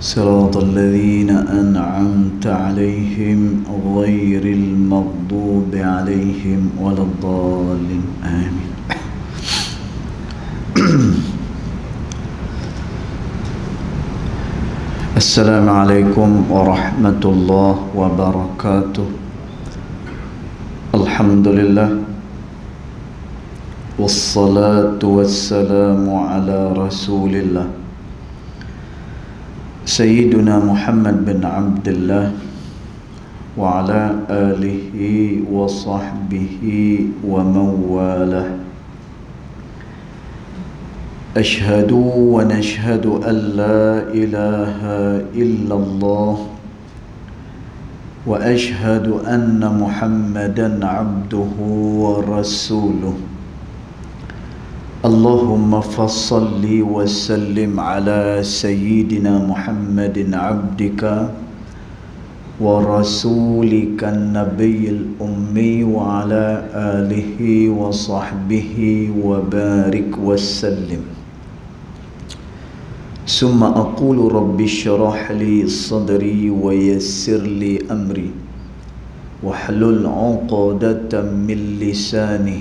صراط الذين أنعمت عليهم غير المغضوب عليهم ولا الضالين آمين السلام عليكم ورحمة الله وبركاته الحمد لله والصلاة والسلام على رسول الله سيدنا محمد بن عبد الله وعلى آله وصحبه ومن والاه أشهد ونشهد أن لا إله إلا الله وأشهد أن محمدا عبده ورسوله اللهم فصل وسلم على سيدنا محمد عبدك ورسولك النبي الأمي وعلى آله وصحبه وبارك وسلم ثم أقول رب اشرح لي صدري ويسر لي أمري واحلل عقدة من لساني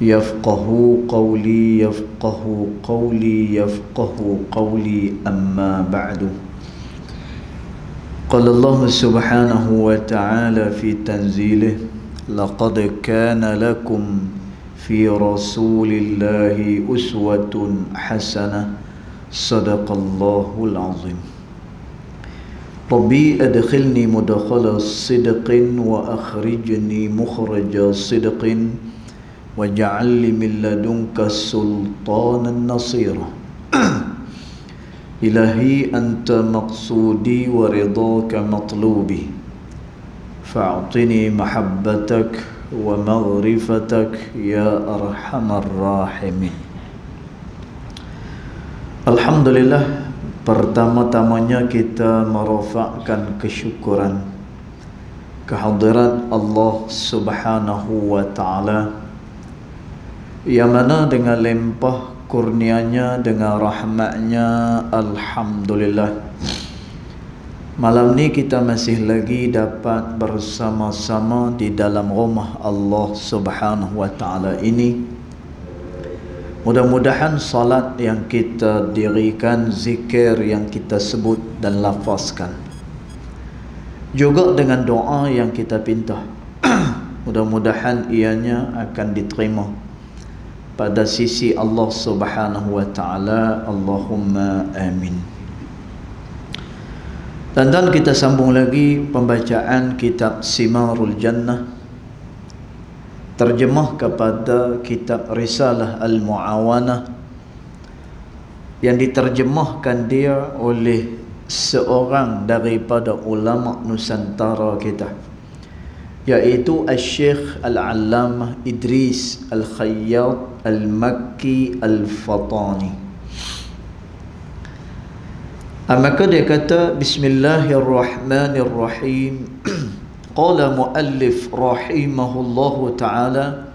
يفقه قولي يفقه قولي يفقه قولي أما بعد قال الله سبحانه وتعالى في تنزيله لقد كان لكم في رسول الله أسوة حسنة صدق الله العظيم ربي أدخلني مدخل صدق وأخرجني مخرج صدق وَجَعَلِّ من لدنك سلطانا نصيرا إلهي أنت مقصودي ورضاك مطلوبي فأعطني محبتك ومغرفتك يا أرحم الراحمين الحمد لله pertama-tamanya kita merofakkan kesyukuran kehadiran Allah Subhanahu wa taala yang mana dengan lempah kurnianya dengan rahmatnya Alhamdulillah Malam ni kita masih lagi dapat bersama-sama di dalam rumah Allah Subhanahu Wa Taala ini. Mudah-mudahan salat yang kita dirikan, zikir yang kita sebut dan lafazkan. Juga dengan doa yang kita pinta. Mudah-mudahan ianya akan diterima pada sisi Allah Subhanahu wa taala. Allahumma amin. Dan dan kita sambung lagi pembacaan kitab Simarul Jannah terjemah kepada kitab Risalah al Muawana yang diterjemahkan dia oleh seorang daripada ulama Nusantara kita. yaitu Al-Syekh Al-Allamah Idris Al-Khayyat Al-Makki Al-Fatani Maka dia kata Bismillahirrahmanirrahim Qala muallif rahimahullahu ta'ala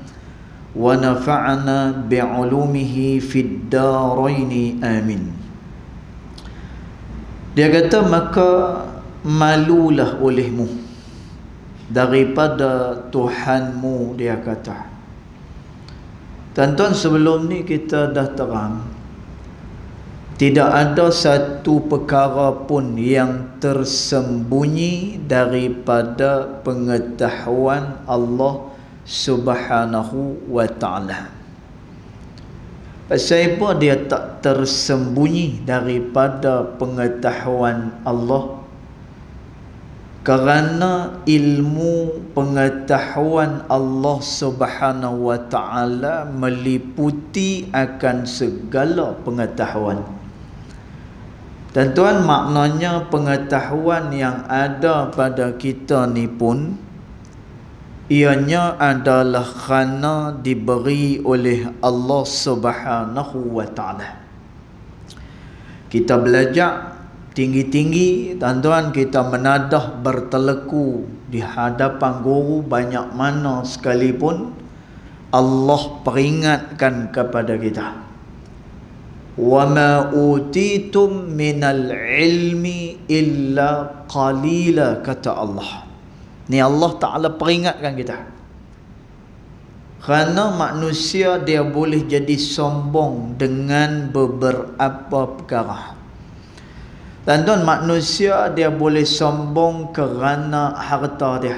Wa nafa'ana bi'ulumihi fid daraini amin Dia kata maka malulah olehmu daripada Tuhanmu dia kata Tuan-tuan sebelum ni kita dah terang tidak ada satu perkara pun yang tersembunyi daripada pengetahuan Allah Subhanahu wa taala. Pasal apa dia tak tersembunyi daripada pengetahuan Allah kerana ilmu pengetahuan Allah Subhanahu wa taala meliputi akan segala pengetahuan. Dan tuan maknanya pengetahuan yang ada pada kita ni pun ianya adalah kerana diberi oleh Allah Subhanahu wa taala. Kita belajar Tinggi-tinggi tuan-tuan kita menadah berteleku di hadapan guru banyak mana sekalipun Allah peringatkan kepada kita. وَمَا min al-ilmi illa qalila kata Allah. Ni Allah Ta'ala peringatkan kita. Kerana manusia dia boleh jadi sombong dengan beberapa perkara. Tuan-tuan, manusia dia boleh sombong kerana harta dia.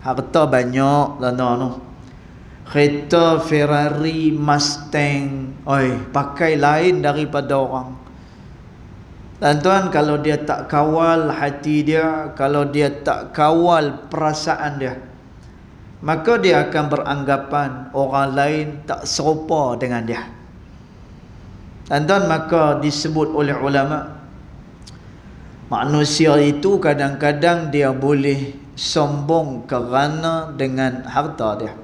Harta banyak, tuan-tuan. Kereta Ferrari, Mustang, oi, pakai lain daripada orang. Tuan-tuan, kalau dia tak kawal hati dia, kalau dia tak kawal perasaan dia, maka dia akan beranggapan orang lain tak serupa dengan dia. Tuan-tuan, maka disebut oleh ulama' Manusia itu kadang-kadang dia boleh sombong kerana dengan harta dia.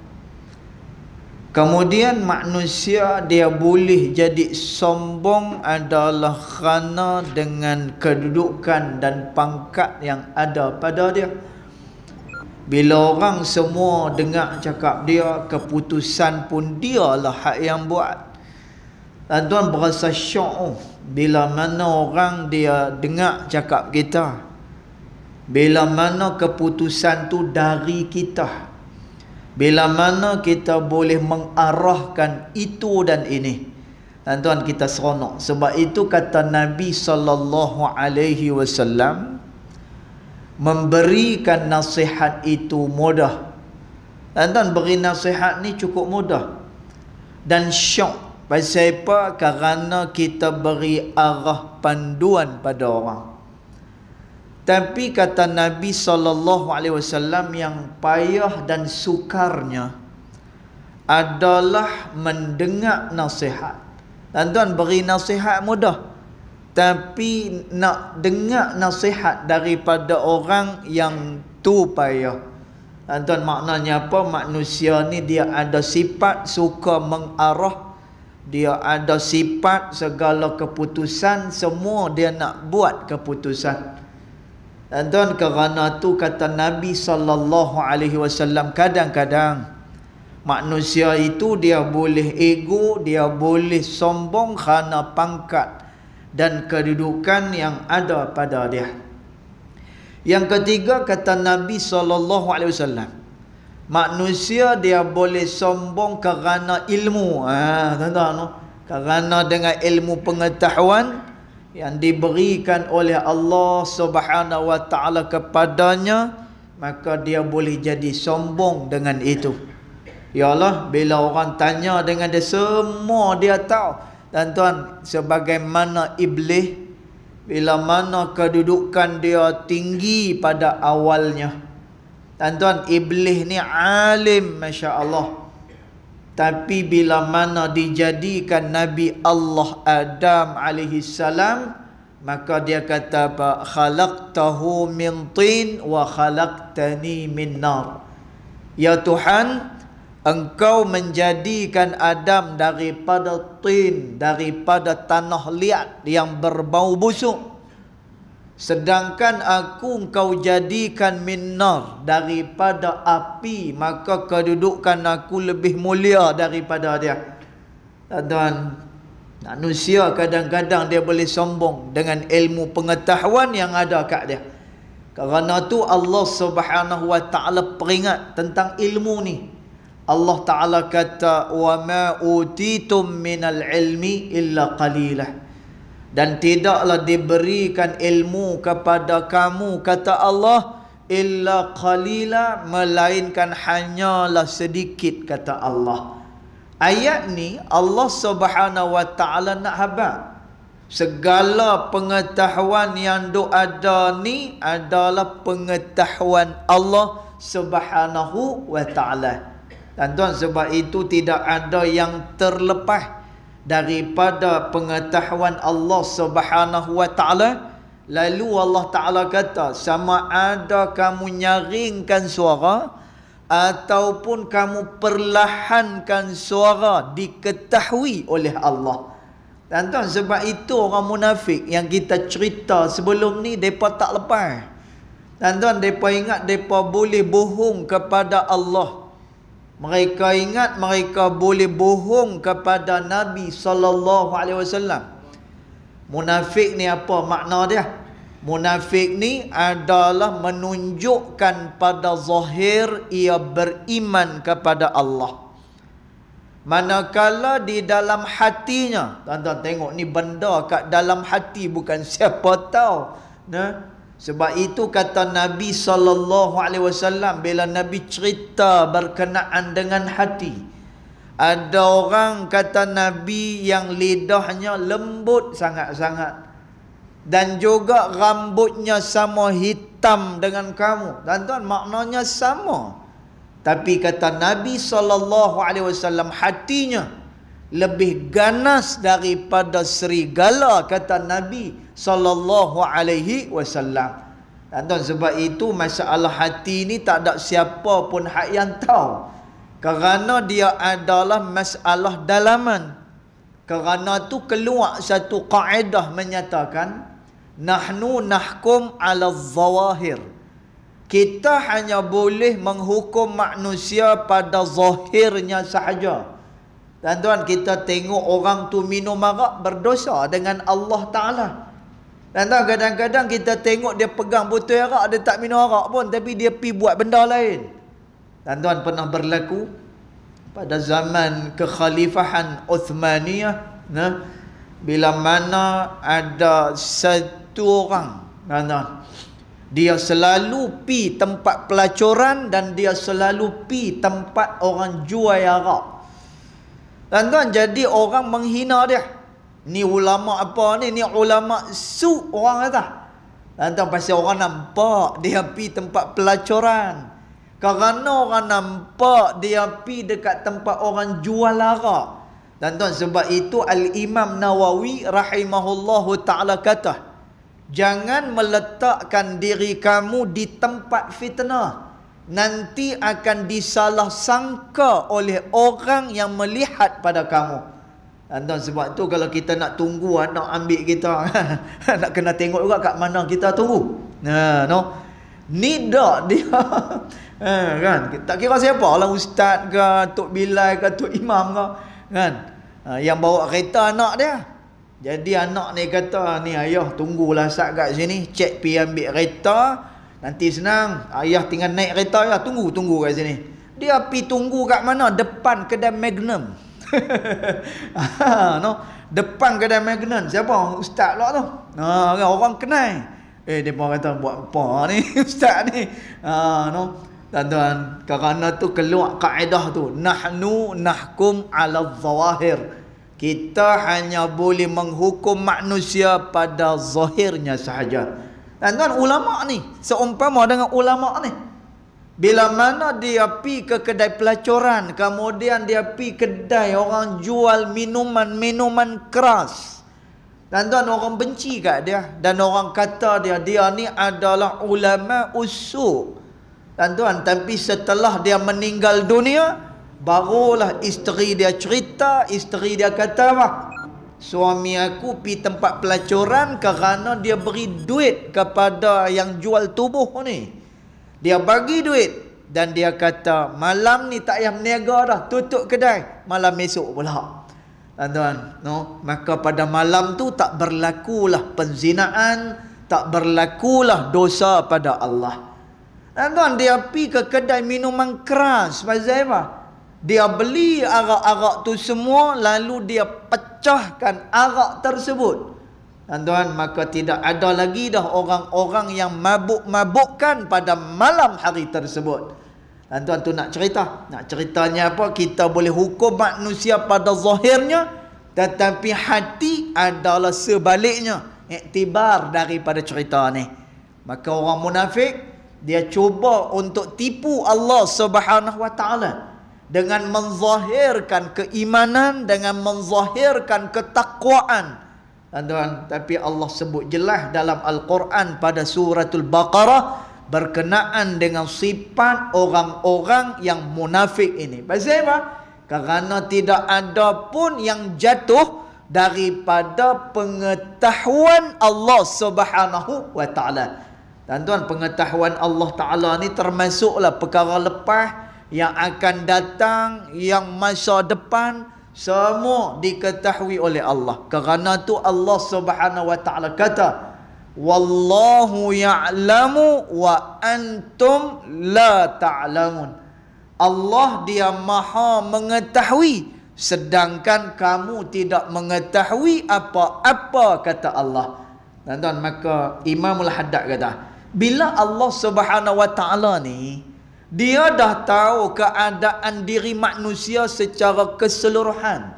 Kemudian manusia dia boleh jadi sombong adalah kerana dengan kedudukan dan pangkat yang ada pada dia. Bila orang semua dengar cakap dia, keputusan pun dialah hak yang buat. Tuan-tuan berasa syok. Oh bila mana orang dia dengar cakap kita bila mana keputusan tu dari kita bila mana kita boleh mengarahkan itu dan ini tuan-tuan kita seronok sebab itu kata Nabi sallallahu alaihi wasallam memberikan nasihat itu mudah tuan-tuan beri nasihat ni cukup mudah dan syok Pasal apa? Kerana kita beri arah panduan pada orang. Tapi kata Nabi sallallahu alaihi wasallam yang payah dan sukarnya adalah mendengar nasihat. Dan tuan beri nasihat mudah. Tapi nak dengar nasihat daripada orang yang tu payah. Dan tuan maknanya apa? Manusia ni dia ada sifat suka mengarah dia ada sifat segala keputusan semua dia nak buat keputusan dan tuan kerana tu kata Nabi sallallahu alaihi wasallam kadang-kadang manusia itu dia boleh ego dia boleh sombong kerana pangkat dan kedudukan yang ada pada dia yang ketiga kata Nabi sallallahu alaihi wasallam manusia dia boleh sombong kerana ilmu ah ha, tuan-tuan no? kerana dengan ilmu pengetahuan yang diberikan oleh Allah Subhanahu wa taala kepadanya maka dia boleh jadi sombong dengan itu ya Allah bila orang tanya dengan dia semua dia tahu tuan-tuan sebagaimana iblis bila mana kedudukan dia tinggi pada awalnya Tuan-tuan, iblis ni alim masya-Allah. Tapi bila mana dijadikan Nabi Allah Adam alaihi salam maka dia kata apa khalaqtahu min tin wa khalaqtani min nar ya tuhan engkau menjadikan adam daripada tin daripada tanah liat yang berbau busuk Sedangkan aku engkau jadikan minnar daripada api maka kedudukan aku lebih mulia daripada dia. Tuan-tuan, manusia kadang-kadang dia boleh sombong dengan ilmu pengetahuan yang ada kat dia. Kerana tu Allah Subhanahu Wa Taala peringat tentang ilmu ni. Allah Taala kata wa ma utitum minal ilmi illa qalilah dan tidaklah diberikan ilmu kepada kamu kata Allah illa qalila melainkan hanyalah sedikit kata Allah ayat ni Allah Subhanahu wa taala nak habaq segala pengetahuan yang do ada ni adalah pengetahuan Allah Subhanahu wa taala dan tuan sebab itu tidak ada yang terlepas daripada pengetahuan Allah Subhanahu wa taala lalu Allah taala kata sama ada kamu nyaringkan suara ataupun kamu perlahankan suara diketahui oleh Allah tuan sebab itu orang munafik yang kita cerita sebelum ni depa tak lepas tuan-tuan depa ingat depa boleh bohong kepada Allah mereka ingat mereka boleh bohong kepada Nabi sallallahu alaihi wasallam. Munafik ni apa makna dia? Munafik ni adalah menunjukkan pada zahir ia beriman kepada Allah. Manakala di dalam hatinya, tuan-tuan tengok ni benda kat dalam hati bukan siapa tahu. Nah, sebab itu kata Nabi sallallahu alaihi wasallam bila Nabi cerita berkenaan dengan hati. Ada orang kata Nabi yang lidahnya lembut sangat-sangat dan juga rambutnya sama hitam dengan kamu. dan tuan maknanya sama. Tapi kata Nabi sallallahu alaihi wasallam hatinya lebih ganas daripada serigala kata Nabi sallallahu alaihi wasallam. Tuan-tuan sebab itu masalah hati ni tak ada siapa pun hak yang tahu. Kerana dia adalah masalah dalaman. Kerana tu keluar satu kaedah menyatakan nahnu nahkum ala zawahir. Kita hanya boleh menghukum manusia pada zahirnya sahaja. Tuan-tuan, kita tengok orang tu minum arak berdosa dengan Allah Ta'ala. Tuan-tuan, kadang-kadang kita tengok dia pegang botol arak, dia tak minum arak pun. Tapi dia pi buat benda lain. Tuan-tuan, pernah berlaku pada zaman kekhalifahan Uthmaniyah. Nah, bila mana ada satu orang. Tuan-tuan, dia selalu pi tempat pelacuran dan dia selalu pi tempat orang jual arak. Tuan-tuan jadi orang menghina dia. Ni ulama apa ni? Ni ulama su orang kata. Tuan-tuan pasal orang nampak dia pi tempat pelacuran. Kerana orang nampak dia pi dekat tempat orang jual lara. Tuan-tuan sebab itu Al-Imam Nawawi rahimahullahu ta'ala kata. Jangan meletakkan diri kamu di tempat fitnah nanti akan disalah sangka oleh orang yang melihat pada kamu. Dan sebab tu kalau kita nak tunggu anak ah, ambil kita, nak kena tengok juga kat mana kita tunggu. Ha, no. Nida dia. ha, kan? Tak kira siapa lah ustaz ke, Tok Bilai ke, Tok Imam ke. Kan? Ha, yang bawa kereta anak dia. Jadi anak ni kata, ni ayah tunggulah sat kat sini. Cek pi ambil kereta. Kereta. Nanti senang Ayah tinggal naik kereta ya. Tunggu, tunggu kat sini Dia pi tunggu kat mana? Depan kedai Magnum ha, no? Depan kedai Magnum Siapa? Ustaz lah tu ha, kan, Orang kenal Eh, dia pun kata buat apa ni Ustaz ni ha, no? Tuan-tuan Kerana tu keluar kaedah tu Nahnu nahkum ala zawahir kita hanya boleh menghukum manusia pada zahirnya sahaja. Tuan-tuan ulama ni seumpama dengan ulama ni. Bila mana dia pi ke kedai pelacuran, kemudian dia pi kedai orang jual minuman-minuman keras. Tuan-tuan orang benci kat dia dan orang kata dia dia ni adalah ulama usu. Tuan-tuan tapi setelah dia meninggal dunia, barulah isteri dia cerita, isteri dia kata apa? Suami aku pi tempat pelacuran kerana dia beri duit kepada yang jual tubuh ni. Dia bagi duit dan dia kata malam ni tak payah berniaga dah, tutup kedai, malam esok pula. Tuan-tuan, no? maka pada malam tu tak berlakulah penzinaan, tak berlakulah dosa pada Allah. Tuan-tuan, dia pi ke kedai minuman keras, Pak Zaimah. Dia beli arak-arak tu semua lalu dia pecahkan arak tersebut. Tuan-tuan, maka tidak ada lagi dah orang-orang yang mabuk-mabukkan pada malam hari tersebut. Tuan-tuan tu nak cerita. Nak ceritanya apa? Kita boleh hukum manusia pada zahirnya tetapi hati adalah sebaliknya. Iktibar daripada cerita ni. Maka orang munafik dia cuba untuk tipu Allah Subhanahu Wa Taala dengan menzahirkan keimanan dengan menzahirkan ketakwaan tuan-tuan tapi Allah sebut jelas dalam al-Quran pada suratul baqarah berkenaan dengan sifat orang-orang yang munafik ini pasal apa kerana tidak ada pun yang jatuh daripada pengetahuan Allah Subhanahu wa taala. Tuan-tuan, pengetahuan Allah taala ni termasuklah perkara lepas yang akan datang yang masa depan semua diketahui oleh Allah kerana tu Allah Subhanahu wa taala kata wallahu ya'lamu wa antum la ta'lamun Allah dia maha mengetahui sedangkan kamu tidak mengetahui apa-apa kata Allah tuan-tuan maka Imamul Haddad kata bila Allah Subhanahu wa taala ni dia dah tahu keadaan diri manusia secara keseluruhan.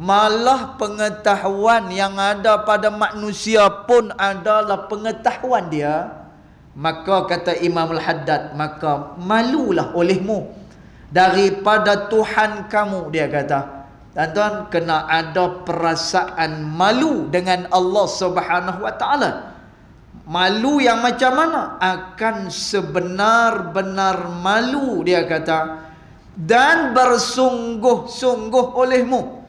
Malah pengetahuan yang ada pada manusia pun adalah pengetahuan dia. Maka kata Imam Al-Haddad, maka malulah olehmu daripada Tuhan kamu, dia kata. dan tuan kena ada perasaan malu dengan Allah Subhanahu Wa Taala. Malu yang macam mana? Akan sebenar-benar malu dia kata. Dan bersungguh-sungguh olehmu.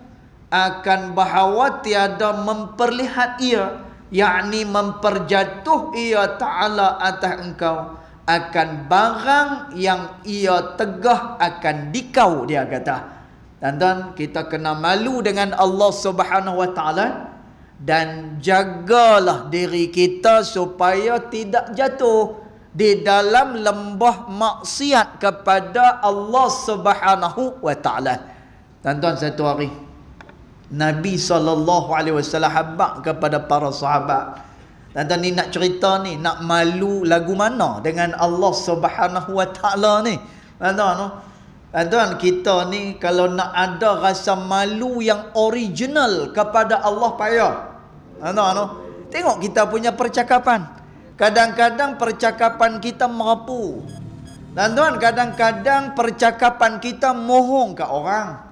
Akan bahawa tiada memperlihat ia. Yakni memperjatuh ia ta'ala atas engkau. Akan barang yang ia tegah akan dikau dia kata. Dan, dan kita kena malu dengan Allah subhanahu wa ta'ala dan jagalah diri kita supaya tidak jatuh di dalam lembah maksiat kepada Allah Subhanahu wa taala. Tonton satu hari Nabi sallallahu alaihi wasallam habaq kepada para sahabat. Tonton ni nak cerita ni, nak malu lagu mana dengan Allah Subhanahu wa taala ni? Tonton, tuan tuan kita ni kalau nak ada rasa malu yang original kepada Allah payah. Ano ano? Tengok kita punya percakapan. Kadang-kadang percakapan kita merapu. Dan tuan, kadang-kadang percakapan kita mohong ke orang.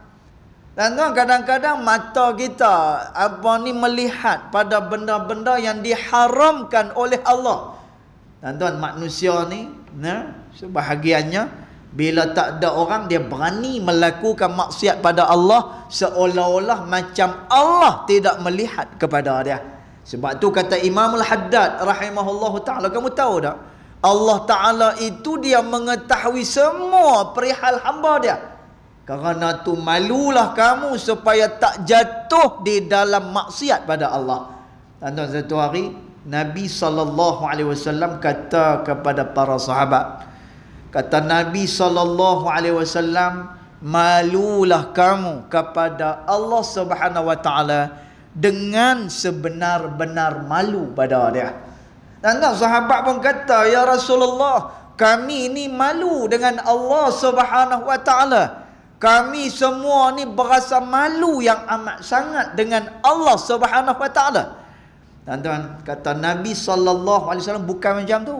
Dan tuan, kadang-kadang mata kita apa ni melihat pada benda-benda yang diharamkan oleh Allah. Dan tuan, manusia ni, nah, sebahagiannya, so bila tak ada orang dia berani melakukan maksiat pada Allah seolah-olah macam Allah tidak melihat kepada dia. Sebab tu kata Imamul Haddad rahimahullahu taala kamu tahu tak? Allah taala itu dia mengetahui semua perihal hamba dia. Kerana tu malulah kamu supaya tak jatuh di dalam maksiat pada Allah. Tuan-tuan satu hari Nabi sallallahu alaihi wasallam kata kepada para sahabat, Kata Nabi sallallahu alaihi wasallam, malulah kamu kepada Allah Subhanahu wa taala dengan sebenar-benar malu pada dia. Dan tak sahabat pun kata, "Ya Rasulullah, kami ini malu dengan Allah Subhanahu wa taala. Kami semua ni berasa malu yang amat sangat dengan Allah Subhanahu wa taala." Tuan-tuan, kata Nabi SAW bukan macam tu.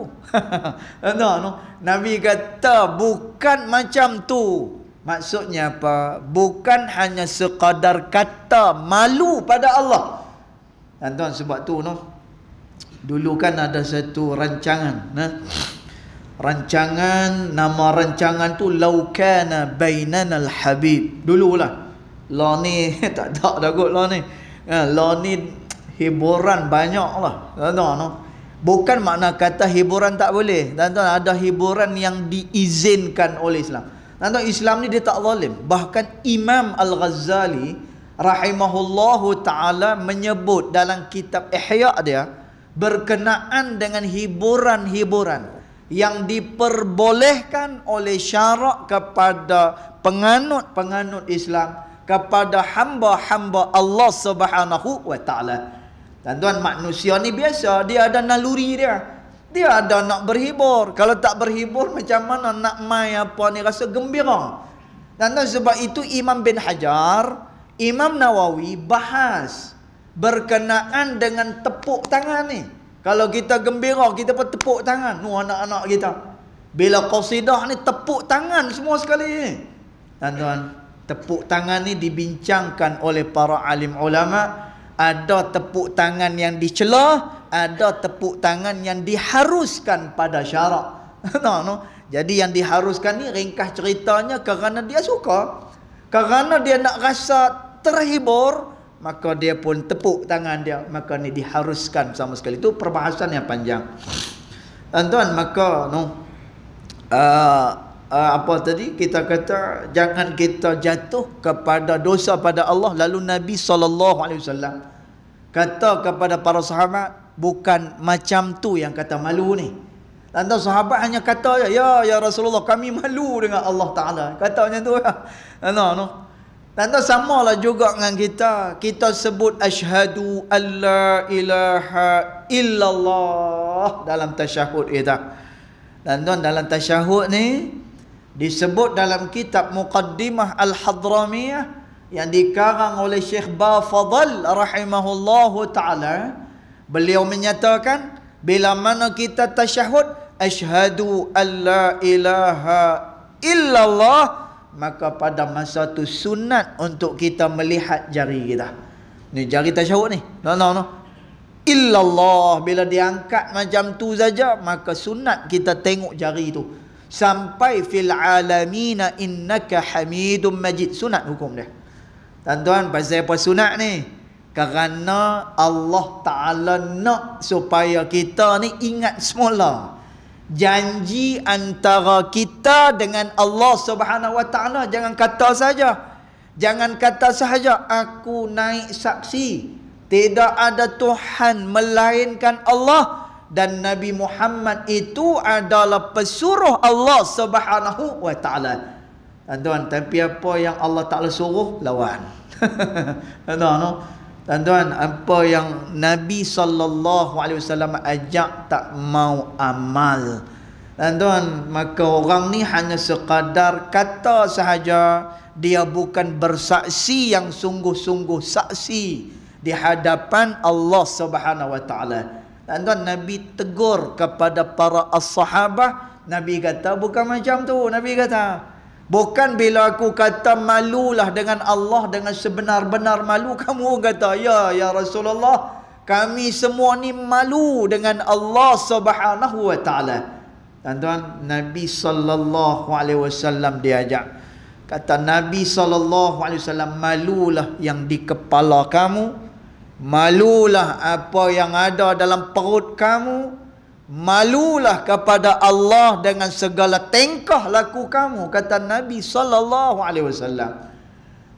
Tuan-tuan, Nabi kata bukan macam tu. Maksudnya apa? Bukan hanya sekadar kata malu pada Allah. Tuan-tuan, sebab tu, no? dulu kan ada satu rancangan. Ha? Rancangan, nama rancangan tu, Laukana Bainan Al-Habib. Dululah. lah. ni, tak tak dah kot law ni. Ha, law ni hiburan banyak lah No no. bukan makna kata hiburan tak boleh tuan-tuan ada hiburan yang diizinkan oleh Islam tuan-tuan Islam ni dia tak zalim bahkan Imam Al-Ghazali rahimahullahu taala menyebut dalam kitab Ihya dia berkenaan dengan hiburan-hiburan yang diperbolehkan oleh syarak kepada penganut-penganut Islam kepada hamba-hamba Allah Subhanahu wa taala. Tuan-tuan, manusia ni biasa. Dia ada naluri dia. Dia ada nak berhibur. Kalau tak berhibur, macam mana nak main apa ni rasa gembira. Tuan-tuan, sebab itu Imam bin Hajar, Imam Nawawi bahas berkenaan dengan tepuk tangan ni. Kalau kita gembira, kita pun tepuk tangan. Nuh anak-anak kita. Bila qasidah ni tepuk tangan semua sekali ni. Tuan-tuan, tepuk tangan ni dibincangkan oleh para alim ulama' ada tepuk tangan yang dicelah, ada tepuk tangan yang diharuskan pada syarak. No, no. Jadi yang diharuskan ni ringkas ceritanya kerana dia suka. Kerana dia nak rasa terhibur, maka dia pun tepuk tangan dia. Maka ni diharuskan sama sekali. Itu perbahasan yang panjang. Tuan-tuan, maka no, uh, uh, apa tadi kita kata jangan kita jatuh kepada dosa pada Allah lalu Nabi saw kata kepada para sahabat bukan macam tu yang kata malu ni Lantau sahabat hanya kata je, ya, ya ya Rasulullah kami malu dengan Allah Ta'ala. Kata macam tu. Ya. No, no. Lantau samalah juga dengan kita. Kita sebut ashadu an ilaha illallah dalam tasyahud kita. Lantau dalam tasyahud ni disebut dalam kitab Muqaddimah Al-Hadramiyah yang dikarang oleh Syekh Ba Fadal rahimahullahu taala beliau menyatakan bila mana kita tasyahud asyhadu alla ilaha illallah maka pada masa tu sunat untuk kita melihat jari kita ni jari tasyahud ni no no no illallah bila diangkat macam tu saja maka sunat kita tengok jari tu sampai fil alamina innaka hamidum majid sunat hukum dia Tuan-tuan, pasal apa sunat ni? Kerana Allah Ta'ala nak supaya kita ni ingat semula. Janji antara kita dengan Allah Subhanahu Wa Ta'ala. Jangan kata saja. Jangan kata sahaja aku naik saksi tidak ada tuhan melainkan Allah dan Nabi Muhammad itu adalah pesuruh Allah Subhanahu wa taala. Tuan-tuan, tapi apa yang Allah Ta'ala suruh, lawan. Tuan-tuan, tuan apa yang Nabi SAW ajak tak mau amal. Tuan-tuan, maka orang ni hanya sekadar kata sahaja dia bukan bersaksi yang sungguh-sungguh saksi di hadapan Allah Subhanahu wa taala. Tuan-tuan Nabi tegur kepada para as-sahabah, Nabi kata bukan macam tu. Nabi kata, Bukan bila aku kata malulah dengan Allah dengan sebenar-benar malu kamu kata ya ya Rasulullah kami semua ni malu dengan Allah Subhanahu wa taala. Tuan-tuan Nabi sallallahu alaihi wasallam diajak kata Nabi sallallahu alaihi wasallam malulah yang di kepala kamu malulah apa yang ada dalam perut kamu Malulah kepada Allah dengan segala tengkah laku kamu kata Nabi saw. alaihi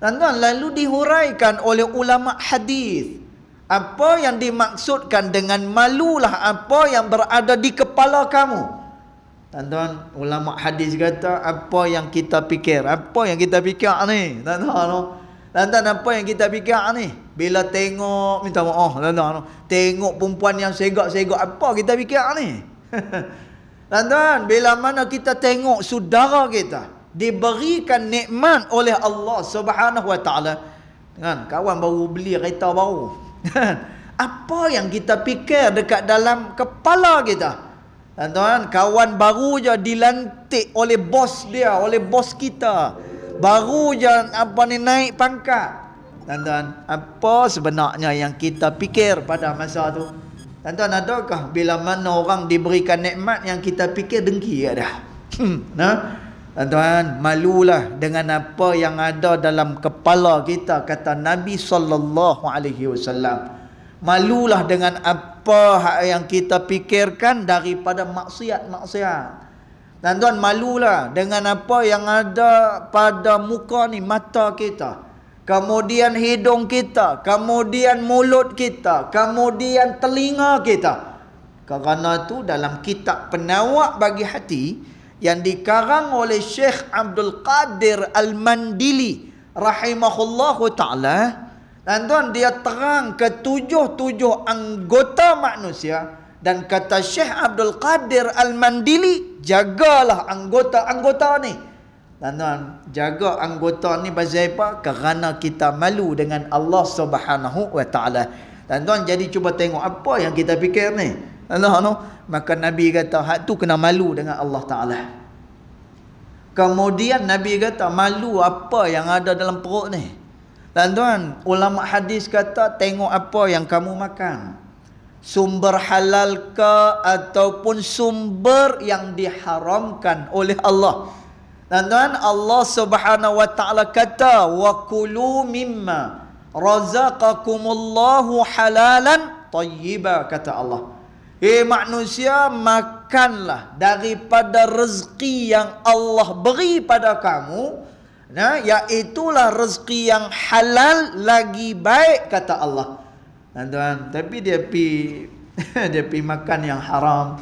tuan lalu dihuraikan oleh ulama hadis apa yang dimaksudkan dengan malulah apa yang berada di kepala kamu. Tuan-tuan ulama hadis kata apa yang kita fikir, apa yang kita fikir ni, tuan-tuan. Lantan apa yang kita fikir ah, ni? Bila tengok, minta maaf. Oh, lantan, tengok perempuan yang segak-segak. Apa kita fikir ah, ni? Lantan, bila mana kita tengok saudara kita. Diberikan nikmat oleh Allah subhanahu wa ta'ala. Kan? Kawan baru beli kereta baru. apa yang kita fikir dekat dalam kepala kita? Tuan-tuan, kawan baru je dilantik oleh bos dia, oleh bos kita baru je apa ni naik pangkat. Tuan-tuan, apa sebenarnya yang kita fikir pada masa tu? Tuan-tuan, adakah bila mana orang diberikan nikmat yang kita fikir dengki ya dah? Hmm, nah. Tuan-tuan, malulah dengan apa yang ada dalam kepala kita kata Nabi sallallahu alaihi wasallam. Malulah dengan apa yang kita fikirkan daripada maksiat-maksiat. Tuan-tuan malulah dengan apa yang ada pada muka ni mata kita. Kemudian hidung kita, kemudian mulut kita, kemudian telinga kita. Kerana tu dalam kitab penawak bagi hati yang dikarang oleh Syekh Abdul Qadir Al-Mandili rahimahullahu taala, tuan-tuan dia terang ketujuh-tujuh anggota manusia. Dan kata Syekh Abdul Qadir Al-Mandili, jagalah anggota-anggota ni. Tuan-tuan, jaga anggota ni pasal apa? Kerana kita malu dengan Allah Subhanahu Wa Taala. tuan jadi cuba tengok apa yang kita fikir ni. Allah no. Maka Nabi kata, hak tu kena malu dengan Allah Ta'ala. Kemudian Nabi kata, malu apa yang ada dalam perut ni. Tuan-tuan, ulama hadis kata, tengok apa yang kamu makan sumber halal ke ataupun sumber yang diharamkan oleh Allah. Tuan-tuan, Allah Subhanahu wa taala kata, "Wa kulu mimma razaqakumullahu halalan tayyiba," kata Allah. Eh manusia, makanlah daripada rezeki yang Allah beri pada kamu, nah, iaitulah rezeki yang halal lagi baik, kata Allah tuan-tuan tapi dia pi dia pi makan yang haram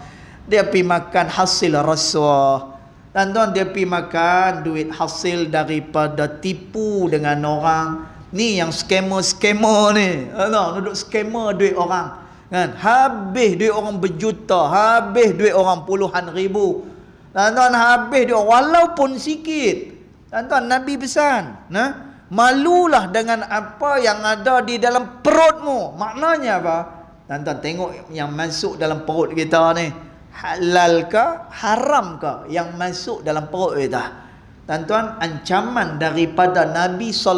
dia pi makan hasil rasuah tuan-tuan dia pi makan duit hasil daripada tipu dengan orang ni yang scammer-scammer ni tuan duduk scammer duit orang kan habis duit orang berjuta habis duit orang puluhan ribu tuan-tuan habis duit walaupun sikit tuan-tuan nabi pesan nah Malulah dengan apa yang ada di dalam perutmu. Maknanya apa? Tuan-tuan tengok yang masuk dalam perut kita ni. Halal ke haram ke yang masuk dalam perut kita? Tuan-tuan, ancaman daripada Nabi saw.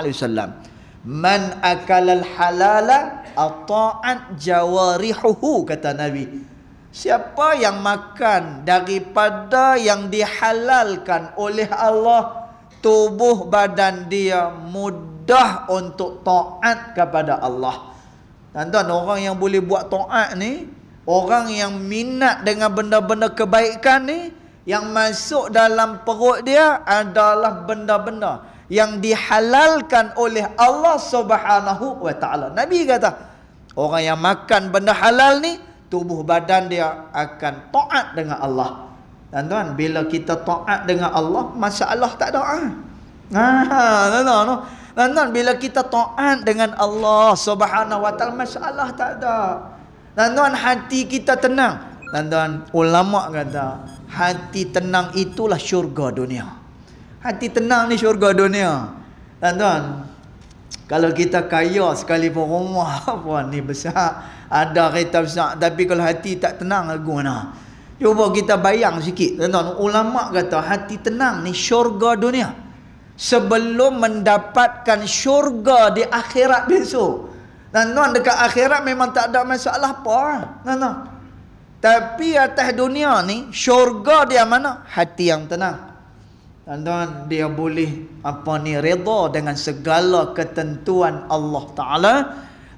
alaihi wasallam. Man akala halala ata'at jawarihuhu kata Nabi. Siapa yang makan daripada yang dihalalkan oleh Allah, tubuh badan dia mudah untuk taat kepada Allah. Tuan-tuan, orang yang boleh buat taat ni, orang yang minat dengan benda-benda kebaikan ni, yang masuk dalam perut dia adalah benda-benda yang dihalalkan oleh Allah Subhanahu wa taala. Nabi kata, orang yang makan benda halal ni, tubuh badan dia akan taat dengan Allah. Tuan-tuan, bila kita taat dengan Allah, masalah tak ada ah. Ha, no no Tuan-tuan, bila kita taat dengan Allah Subhanahu wa taala, masalah tak ada. Tuan-tuan, hati kita tenang. Tuan-tuan, ulama kata, hati tenang itulah syurga dunia. Hati tenang ni syurga dunia. Tuan-tuan, kalau kita kaya sekali pun rumah pun ni besar, ada kereta besar, tapi kalau hati tak tenang guna. Lah. Cuba kita bayang sikit tuan-tuan. Ulama kata hati tenang ni syurga dunia. Sebelum mendapatkan syurga di akhirat besok. Tuan-tuan dekat akhirat memang tak ada masalah apa. Tuan-tuan. Tapi atas dunia ni syurga dia mana? Hati yang tenang. Tuan-tuan dia boleh apa ni redha dengan segala ketentuan Allah Taala.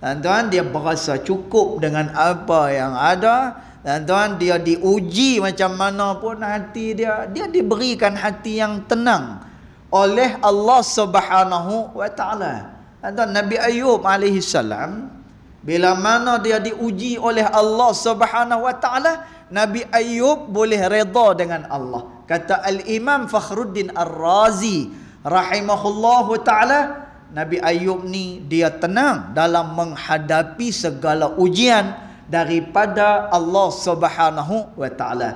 Tuan-tuan dia berasa cukup dengan apa yang ada. Tuan-tuan, dia diuji macam mana pun hati dia. Dia diberikan hati yang tenang oleh Allah Subhanahu wa taala. Tuan-tuan, Nabi Ayub alaihi salam bila mana dia diuji oleh Allah Subhanahu wa taala, Nabi Ayub boleh redha dengan Allah. Kata Al-Imam Fakhruddin Ar-Razi rahimahullahu taala, Nabi Ayub ni dia tenang dalam menghadapi segala ujian daripada Allah Subhanahu wa taala.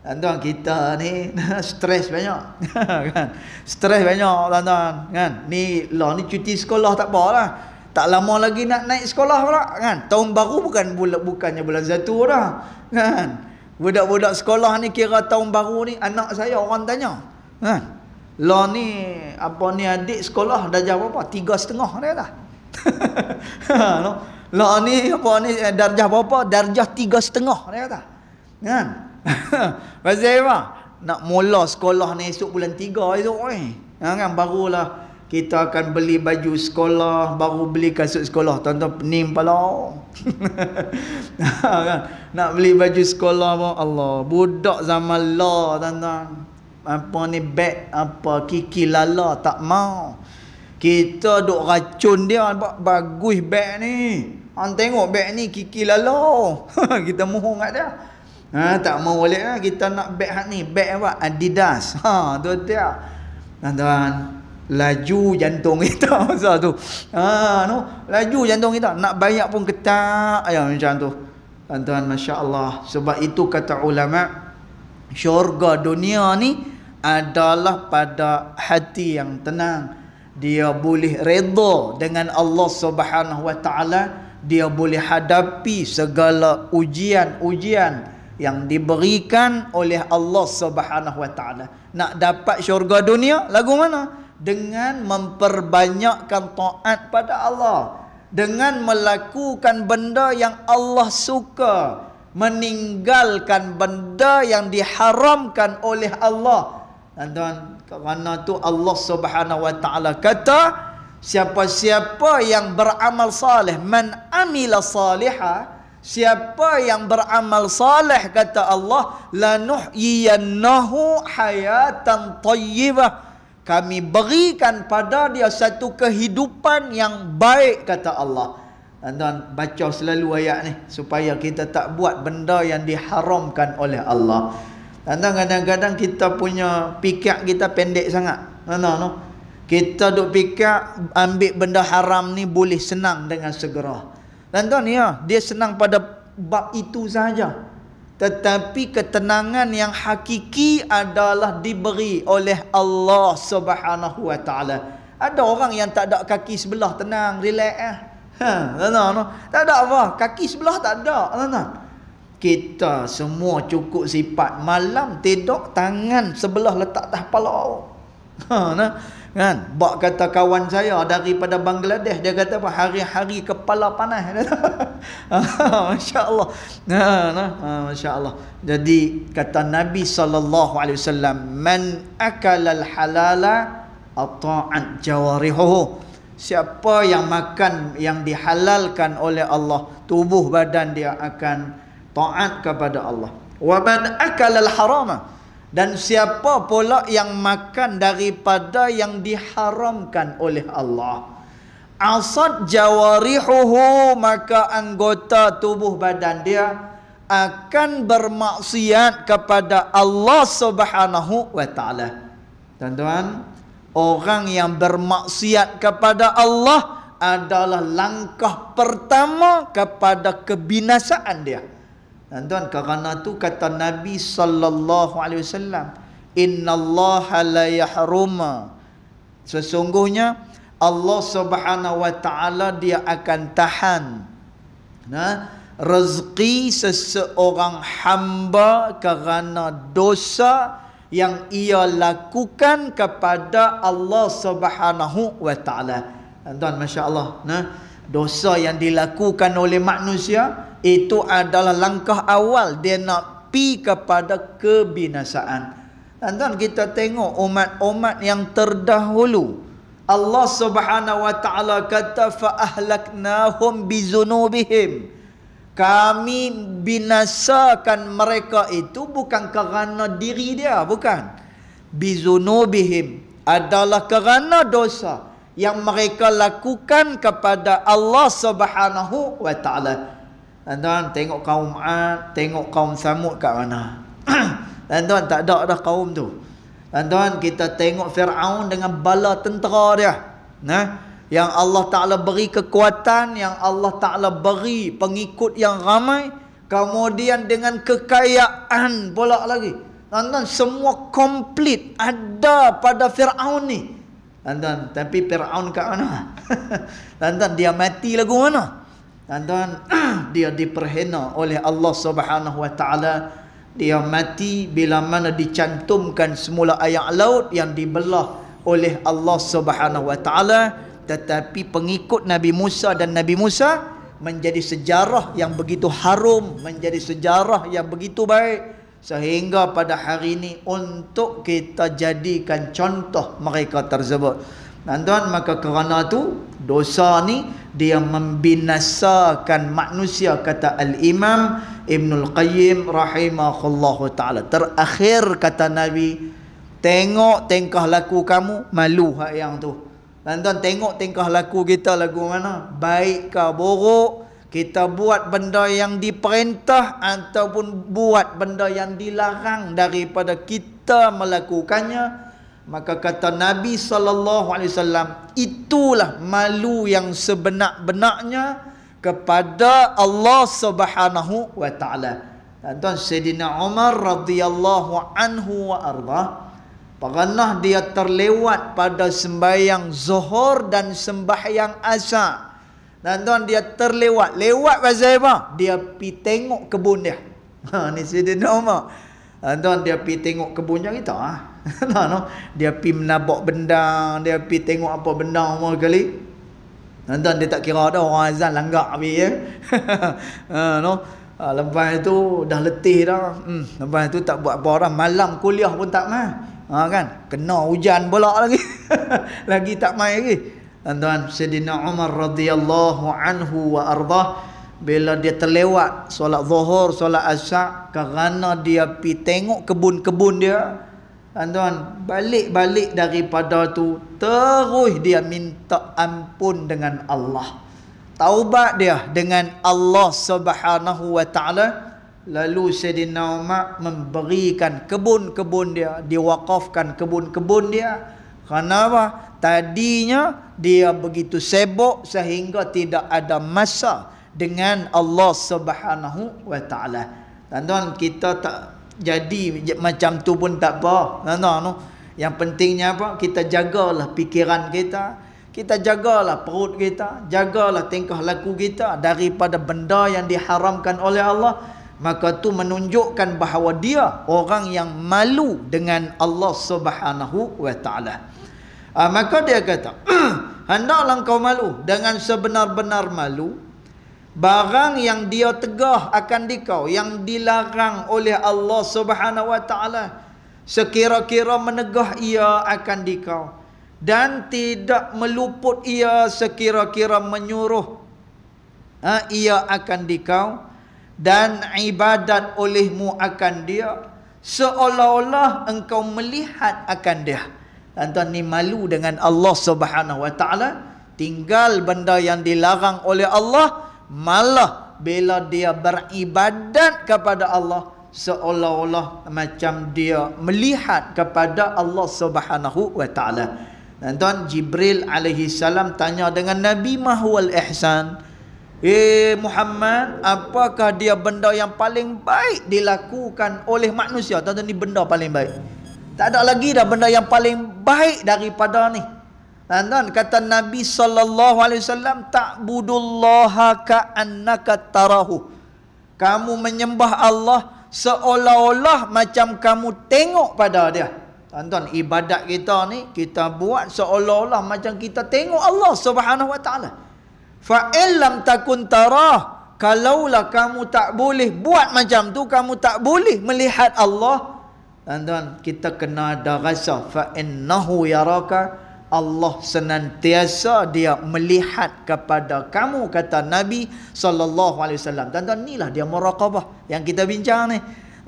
Tuan-tuan kita ni stres banyak. kan? Stres banyak tuan-tuan kan. Ni lah ni cuti sekolah tak apalah. Tak lama lagi nak naik sekolah pula kan. Tahun baru bukan bulan bukannya bulan Zatu dah. Kan? Budak-budak sekolah ni kira tahun baru ni anak saya orang tanya. Kan? Lah ni apa ni adik sekolah dah jawab apa? Tiga setengah dia dah. Ha, lah ni apa ni eh, darjah berapa? Darjah tiga setengah dia kata. Kan? Pasal apa? Nak mula sekolah ni esok bulan tiga esok ni. Ha, kan? Barulah kita akan beli baju sekolah, baru beli kasut sekolah. tonton nim pening pala. Ha, kan? Nak beli baju sekolah pun Allah. Budak zaman lah tonton Apa ni beg apa kiki lala tak mau. Kita duk racun dia bagus beg ni. Han tengok beg ni kiki lalu. kita mohon kat dia. Ha, tak mau balik lah. Kita nak beg hak ni. Beg apa? Adidas. Ha, tu dia. Tuan-tuan. Laju jantung kita masa tu. Ha, no. Laju jantung kita. Nak banyak pun ketak. Ayam macam tu. Tuan-tuan, Masya Allah. Sebab itu kata ulama' syurga dunia ni adalah pada hati yang tenang dia boleh redha dengan Allah Subhanahu wa taala dia boleh hadapi segala ujian-ujian yang diberikan oleh Allah Subhanahu wa Nak dapat syurga dunia lagu mana? Dengan memperbanyakkan taat pada Allah, dengan melakukan benda yang Allah suka, meninggalkan benda yang diharamkan oleh Allah. dan tuan kerana tu Allah Subhanahu wa kata, Siapa-siapa yang beramal salih Man amila saliha Siapa yang beramal salih Kata Allah Lanuhiyannahu hayatan tayyibah Kami berikan pada dia Satu kehidupan yang baik Kata Allah Dan tuan baca selalu ayat ni Supaya kita tak buat benda yang diharamkan oleh Allah tuan kadang-kadang kita punya Pikir kita pendek sangat Tuan-tuan no? Kita duk fikir ambil benda haram ni boleh senang dengan segera. Dan tuan ya, dia senang pada bab itu saja. Tetapi ketenangan yang hakiki adalah diberi oleh Allah Subhanahu Wa Taala. Ada orang yang tak ada kaki sebelah tenang, relax ah. Ha, no, no. tak ada apa, kaki sebelah tak ada. No, no. Kita semua cukup sifat malam tidur tangan sebelah letak atas kepala. Ha nah. Kan? Bak kata kawan saya daripada Bangladesh dia kata apa hari-hari kepala panas. Ha, Masya-Allah. Ha nah. Ha masya-Allah. Jadi kata Nabi sallallahu alaihi wasallam man akalal halala ata'at jawarihuhu. Siapa yang makan yang dihalalkan oleh Allah, tubuh badan dia akan taat kepada Allah. Wa man akalal harama dan siapa pula yang makan daripada yang diharamkan oleh Allah? Asad jawarihuhu maka anggota tubuh badan dia akan bermaksiat kepada Allah Subhanahu wa taala. Tuan-tuan, orang yang bermaksiat kepada Allah adalah langkah pertama kepada kebinasaan dia. Tuan-tuan, kerana tu kata Nabi sallallahu alaihi wasallam, "Innallaha la yahruma." Sesungguhnya Allah Subhanahu wa taala dia akan tahan. Nah, ha? rezeki seseorang hamba kerana dosa yang ia lakukan kepada Allah Subhanahu wa taala. Tuan-tuan, masya-Allah. Nah, ha? dosa yang dilakukan oleh manusia itu adalah langkah awal dia nak pi kepada kebinasaan. Tuan-tuan kita tengok umat-umat yang terdahulu Allah Subhanahu wa taala kata fa ahlaknahum bizunubihim. Kami binasakan mereka itu bukan kerana diri dia, bukan. Bizunubihim adalah kerana dosa yang mereka lakukan kepada Allah Subhanahu wa taala. Tuan-tuan tengok kaum Ad, tengok kaum Samud kat mana. Tuan-tuan tak ada dah kaum tu. Tuan-tuan kita tengok Firaun dengan bala tentera dia. Nah, yang Allah Taala beri kekuatan, yang Allah Taala beri pengikut yang ramai, kemudian dengan kekayaan pula lagi. Tuan-tuan semua komplit ada pada Firaun ni. Tuan-tuan, tapi Fir'aun ke mana? Tuan-tuan, dia mati lagu mana? Tuan-tuan, dia diperhina oleh Allah Subhanahu Wa Taala. Dia mati bila mana dicantumkan semula ayat laut yang dibelah oleh Allah Subhanahu Wa Taala. Tetapi pengikut Nabi Musa dan Nabi Musa menjadi sejarah yang begitu harum, menjadi sejarah yang begitu baik. Sehingga pada hari ini untuk kita jadikan contoh mereka tersebut. Tuan-tuan, maka kerana tu dosa ni dia membinasakan manusia kata Al-Imam Ibn Al-Qayyim rahimahullahu ta'ala. Terakhir kata Nabi, tengok tingkah laku kamu, malu hak yang tu. Tuan-tuan, tengok tingkah laku kita lagu mana. Baik ke buruk, kita buat benda yang diperintah ataupun buat benda yang dilarang daripada kita melakukannya maka kata Nabi sallallahu alaihi wasallam itulah malu yang sebenar-benarnya kepada Allah Subhanahu wa taala. Tuan-tuan Saidina Umar radhiyallahu anhu wa arda pernah dia terlewat pada sembahyang Zuhur dan sembahyang Asar. Tuan-tuan dia terlewat. Lewat pasal apa? Dia pi tengok kebun dia. Ha ni Sidin Omar. Tuan-tuan dia pi tengok kebun yang kita ah. Ha. no. Dia pi menabak benda, dia pi tengok apa benda semua kali. Tuan-tuan dia tak kira dah orang azan langgar pi ya. ha no. Ha, lepas itu dah letih dah. Hmm. Lepas itu tak buat apa dah. Malam kuliah pun tak mah. Ha kan? Kena hujan pula lagi. lagi tak main lagi. Tuan-tuan, Sayyidina Umar radhiyallahu anhu wa ardah bila dia terlewat solat zuhur, solat asyak kerana dia pi tengok kebun-kebun dia. Tuan-tuan, balik-balik daripada tu terus dia minta ampun dengan Allah. Taubat dia dengan Allah Subhanahu wa taala. Lalu Sayyidina Umar memberikan kebun-kebun dia, diwakafkan kebun-kebun dia. Kebun -kebun dia kerana apa? Tadinya dia begitu sibuk sehingga tidak ada masa dengan Allah Subhanahu wa taala. Tuan-tuan kita tak jadi macam tu pun tak apa. Tuan-tuan yang pentingnya apa? Kita jagalah fikiran kita, kita jagalah perut kita, jagalah tingkah laku kita daripada benda yang diharamkan oleh Allah. Maka tu menunjukkan bahawa dia orang yang malu dengan Allah Subhanahu wa taala. Ha, maka dia kata, hendaklah kau malu dengan sebenar-benar malu barang yang dia tegah akan dikau yang dilarang oleh Allah Subhanahu wa taala sekira-kira menegah ia akan dikau dan tidak meluput ia sekira-kira menyuruh ha, ia akan dikau dan ibadat olehmu akan dia seolah-olah engkau melihat akan dia tuan ni malu dengan Allah Subhanahu Wa Taala tinggal benda yang dilarang oleh Allah malah bila dia beribadat kepada Allah seolah-olah macam dia melihat kepada Allah Subhanahu Wa Taala tuan Jibril alaihi salam tanya dengan Nabi mahwal ihsan Eh Muhammad, apakah dia benda yang paling baik dilakukan oleh manusia? Tentu ni benda paling baik. Tak ada lagi dah benda yang paling baik daripada ni. Tuan-tuan, kata Nabi SAW, tak Ta'budullaha ka'annaka tarahu. Kamu menyembah Allah seolah-olah macam kamu tengok pada dia. Tuan-tuan, ibadat kita ni, kita buat seolah-olah macam kita tengok Allah swt. Wa Taala. Fa'illam takun tarah. Kalaulah kamu tak boleh buat macam tu, kamu tak boleh melihat Allah Tuan-tuan, kita kena ada rasa fa innahu yaraka Allah senantiasa dia melihat kepada kamu kata Nabi sallallahu alaihi wasallam. Tuan-tuan inilah dia muraqabah yang kita bincang ni.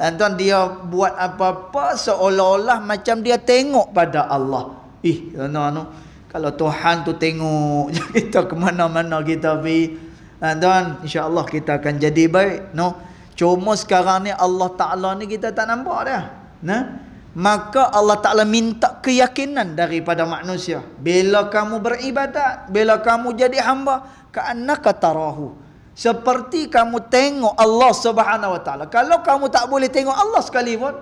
Tuan-tuan dia buat apa-apa seolah-olah macam dia tengok pada Allah. Ih, tuan-tuan kalau Tuhan tu tengok kita ke mana-mana kita pergi. Tuan-tuan, insya-Allah kita akan jadi baik, no. Cuma sekarang ni Allah Taala ni kita tak nampak dia nah maka Allah Taala minta keyakinan daripada manusia bila kamu beribadat bila kamu jadi hamba kerana tarahu. seperti kamu tengok Allah Subhanahu wa taala kalau kamu tak boleh tengok Allah sekali pun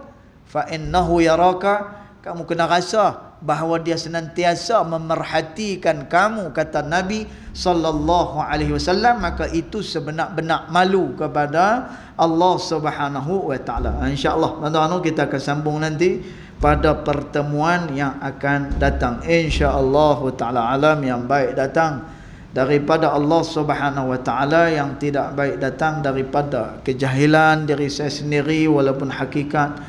fa innahu yaraka kamu kena rasa bahawa dia senantiasa memerhatikan kamu kata Nabi sallallahu alaihi wasallam maka itu sebenar-benar malu kepada Allah Subhanahu wa taala. Insya-Allah tuan-tuan kita akan sambung nanti pada pertemuan yang akan datang insya-Allah taala alam yang baik datang daripada Allah Subhanahu wa taala yang tidak baik datang daripada kejahilan diri saya sendiri walaupun hakikat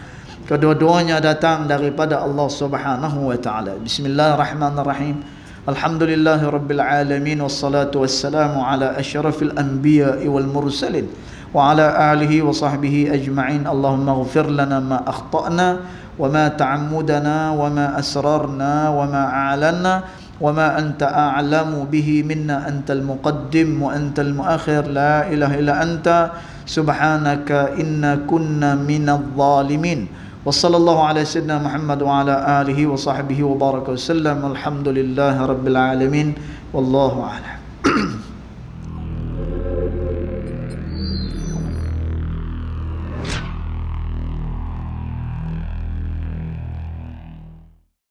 Kedua-duanya datang daripada Allah Subhanahu wa taala. Bismillahirrahmanirrahim. Alhamdulillahirabbil alamin wassalatu wassalamu ala asyrafil anbiya wal mursalin wa ala alihi wa sahbihi ajma'in. Allahumma ighfir lana ma akhtana wa ma ta'ammudana wa ma asrarna wa ma a'lanna wa ma وما أنت أعلم به منا أنت المقدم وأنت mu'akhir. La ilaha illa anta. سبحانك إنا كنا من الظالمين وصلى الله على سيدنا محمد وعلى آله وصحبه وبارك وسلم الحمد لله رب العالمين والله أعلم